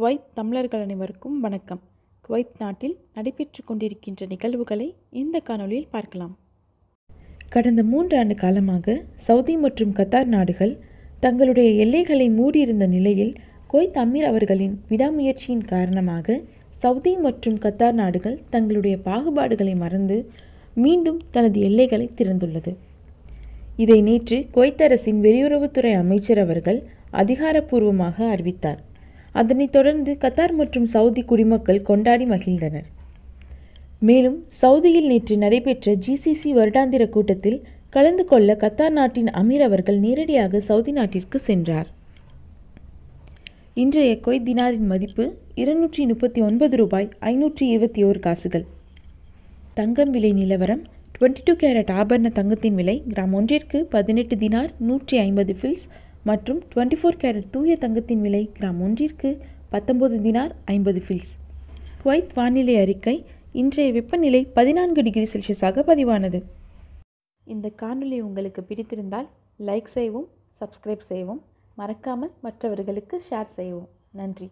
Kuwait தமிழர்கள் அனைவருக்கும் வணக்கம் குவைத் நாட்டில் நடைபெற்று கொண்டிருக்கின்ற நிகழ்வுகளை இந்த காணொலியில் பார்க்கலாம் கடந்த மூன்றாண்டு காலமாக சவுதி மற்றும் கத்தார் நாடுகள் தங்களுடைய எல்லைகளை மூடியிருந்த நிலையில் குவைத் அமீர் அவர்களின் விடாமுயற்சியின் காரணமாக சவுதி மற்றும் கத்தார் நாடுகள் தங்களுடைய பாகுபாடுகளை மறந்து மீண்டும் தனது எல்லைகளை திறந்துள்ளது இதை நேற்று குவைத் அரசின் வெளியுறவுத்துறை அமைச்சர் அவர்கள் அதிகாரப்பூர்வமாக அறிவித்தார் அதனைத் தொடர்ந்து கத்தார் மற்றும் சவுதி குடிமக்கள் கொண்டாடி மகிழ்ந்தனர் மேலும் சவுதியில் நேற்று நடைபெற்ற ஜிசிசி வருடாந்திர கூட்டத்தில் கலந்து கொள்ள கத்தார் நாட்டின் அமீர் அவர்கள் நேரடியாக சவுதி நாட்டிற்கு சென்றார் இன்றைய கொய் தினாரின் மதிப்பு இருநூற்றி முப்பத்தி ஒன்பது ரூபாய் ஐநூற்றி இருபத்தி ஓரு காசுகள் தங்கம் விலை நிலவரம் டுவெண்ட்டி டூ கேரட் ஆபரண தங்கத்தின் விலை கிராம் ஒன்றிற்கு பதினெட்டு தினார் நூற்றி ஐம்பது ஃபில்ஸ் மற்றும் டுவெண்ட்டி ஃபோர் கேரட் தூய தங்கத்தின் விலை கிராம் ஒன்றிற்கு பத்தொன்பது தினார் ஐம்பது ஃபில்ஸ் குவைத் வானிலை அறிக்கை இன்றைய வெப்பநிலை பதினான்கு டிகிரி செல்சியஸாக பதிவானது இந்த காணொலி உங்களுக்கு பிடித்திருந்தால் லைக் செய்யவும் சப்ஸ்கிரைப் செய்யவும் மறக்காமல் மற்றவர்களுக்கு ஷேர் செய்யவும் நன்றி